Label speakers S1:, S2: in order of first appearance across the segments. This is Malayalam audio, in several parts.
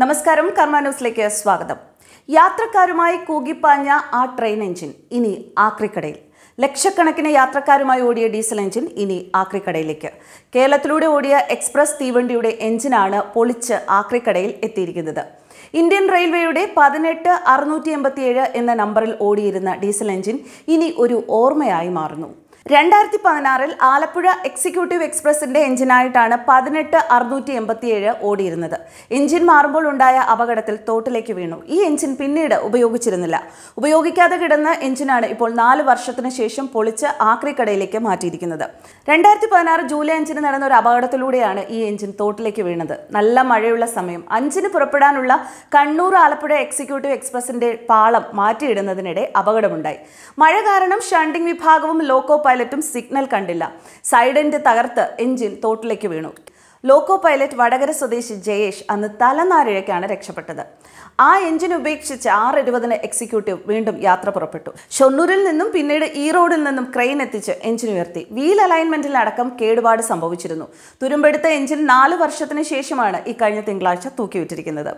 S1: നമസ്കാരം കർമ്മ ന്യൂസിലേക്ക് സ്വാഗതം യാത്രക്കാരുമായി കൂകിപ്പാഞ്ഞ ആ ട്രെയിൻ എഞ്ചിൻ ഇനി ആക്രിക്കടയിൽ ലക്ഷക്കണക്കിന് യാത്രക്കാരുമായി ഓടിയ ഡീസൽ എഞ്ചിൻ ഇനി ആക്രിക്കടയിലേക്ക് കേരളത്തിലൂടെ ഓടിയ എക്സ്പ്രസ് തീവണ്ടിയുടെ എഞ്ചിനാണ് പൊളിച്ച് ആക്രിക്കടയിൽ എത്തിയിരിക്കുന്നത് ഇന്ത്യൻ റെയിൽവേയുടെ പതിനെട്ട് അറുന്നൂറ്റി എൺപത്തിയേഴ് എന്ന നമ്പറിൽ ഓടിയിരുന്ന ഡീസൽ എഞ്ചിൻ ഇനി ഒരു ഓർമ്മയായി മാറുന്നു രണ്ടായിരത്തി പതിനാറിൽ ആലപ്പുഴ എക്സിക്യൂട്ടീവ് എക്സ്പ്രസിന്റെ എഞ്ചിനായിട്ടാണ് പതിനെട്ട് അറുന്നൂറ്റി എൺപത്തിയേഴ് ഓടിയിരുന്നത് എഞ്ചിൻ മാറുമ്പോൾ ഉണ്ടായ അപകടത്തിൽ തോട്ടിലേക്ക് വീണു ഈ എഞ്ചിൻ പിന്നീട് ഉപയോഗിച്ചിരുന്നില്ല ഉപയോഗിക്കാതെ കിടന്ന എഞ്ചിനാണ് ഇപ്പോൾ നാല് വർഷത്തിന് ശേഷം പൊളിച്ച് ആക്രിക്കടയിലേക്ക് മാറ്റിയിരിക്കുന്നത് രണ്ടായിരത്തി പതിനാറ് ജൂലൈ അഞ്ചിന് നടന്ന ഒരു അപകടത്തിലൂടെയാണ് ഈ എഞ്ചിൻ തോട്ടിലേക്ക് വീണത് നല്ല മഴയുള്ള സമയം അഞ്ചിന് പുറപ്പെടാനുള്ള കണ്ണൂർ ആലപ്പുഴ എക്സിക്യൂട്ടീവ് എക്സ്പ്രസിന്റെ പാളം മാറ്റിയിടുന്നതിനിടെ അപകടമുണ്ടായി മഴ കാരണം ഷണ്ടിംഗ് വിഭാഗവും ലോക്കോ പൈലറ്റും സിഗ്നൽ കണ്ടില്ല സൈഡൻറ്റ് തകർത്ത് എഞ്ചിൻ തോട്ടിലേക്ക് വീണു ലോക്കോ പൈലറ്റ് വടകര സ്വദേശി ജയേഷ് അന്ന് തലനാരിഴയ്ക്കാണ് രക്ഷപ്പെട്ടത് ആ എഞ്ചിൻ ഉപേക്ഷിച്ച് ആറ് ഇരുപതിന് എക്സിക്യൂട്ടീവ് വീണ്ടും യാത്ര പുറപ്പെട്ടു ഷൊണ്ണൂരിൽ നിന്നും പിന്നീട് ഈ റോഡിൽ നിന്നും ക്രെയിൻ എത്തിച്ച് എഞ്ചിൻ ഉയർത്തി വീൽ അലൈൻമെന്റിൽ അടക്കം കേടുപാട് സംഭവിച്ചിരുന്നു തുരുമ്പെടുത്ത എഞ്ചിൻ നാല് വർഷത്തിന് ശേഷമാണ് ഈ കഴിഞ്ഞ തിങ്കളാഴ്ച തൂക്കിവിട്ടിരിക്കുന്നത്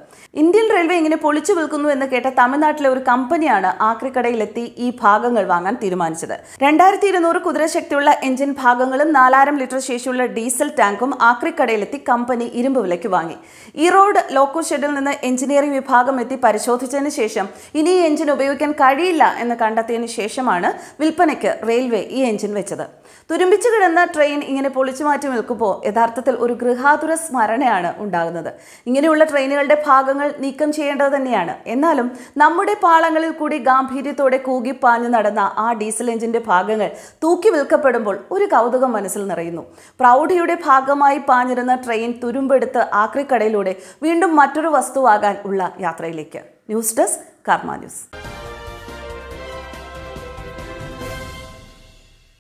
S1: ഇന്ത്യൻ റെയിൽവേ ഇങ്ങനെ പൊളിച്ചു വിൽക്കുന്നു എന്ന് കേട്ട തമിഴ്നാട്ടിലെ ഒരു കമ്പനിയാണ് ആക്രിക്കടയിലെത്തി ഈ ഭാഗങ്ങൾ വാങ്ങാൻ തീരുമാനിച്ചത് രണ്ടായിരത്തി ഇരുന്നൂറ് കുതിരശക്തിയുള്ള എഞ്ചിൻ ഭാഗങ്ങളും നാലായിരം ലിറ്റർ ശേഷിയുള്ള ഡീസൽ ടാങ്കും ആക്രിക്കടയിൽ കടയിലെത്തി കമ്പനി ഇരുമ്പ് വിലയ്ക്ക് വാങ്ങി ഈറോഡ് ലോക്കോ ഷെഡിൽ നിന്ന് എഞ്ചിനീയറിംഗ് വിഭാഗം എത്തി പരിശോധിച്ചതിന് ശേഷം ഇനി ഈ എഞ്ചിൻ ഉപയോഗിക്കാൻ കഴിയില്ല എന്ന് കണ്ടെത്തിയതിനു ശേഷമാണ് വിൽപ്പനയ്ക്ക് റെയിൽവേ ഈ എഞ്ചിൻ വെച്ചത് തുരുമ്പിച്ചു കിടന്ന ട്രെയിൻ ഇങ്ങനെ പൊളിച്ചു മാറ്റി നിൽക്കുമ്പോൾ യഥാർത്ഥത്തിൽ ഒരു ഗൃഹാതുര സ്മരണയാണ് ഉണ്ടാകുന്നത് ഇങ്ങനെയുള്ള ട്രെയിനുകളുടെ ഭാഗങ്ങൾ നീക്കം ചെയ്യേണ്ടത് തന്നെയാണ് എന്നാലും നമ്മുടെ പാളങ്ങളിൽ കൂടി ഗാംഭീര്യത്തോടെ പാഞ്ഞു നടന്ന ആ ഡീസൽ എഞ്ചിൻ്റെ ഭാഗങ്ങൾ തൂക്കി വിൽക്കപ്പെടുമ്പോൾ ഒരു കൗതുകം മനസ്സിൽ നിറയുന്നു പ്രൗഢിയുടെ ഭാഗമായി പാഞ്ഞിരുന്ന കൊണ്ടിരുന്ന ട്രെയിൻ തുരുമ്പെടുത്ത് ആക്രിക്കടയിലൂടെ വീണ്ടും മറ്റൊരു വസ്തുവാകാൻ ഉള്ള യാത്രയിലേക്ക് ന്യൂസ് ഡെസ്ക് കർമ്മ ന്യൂസ്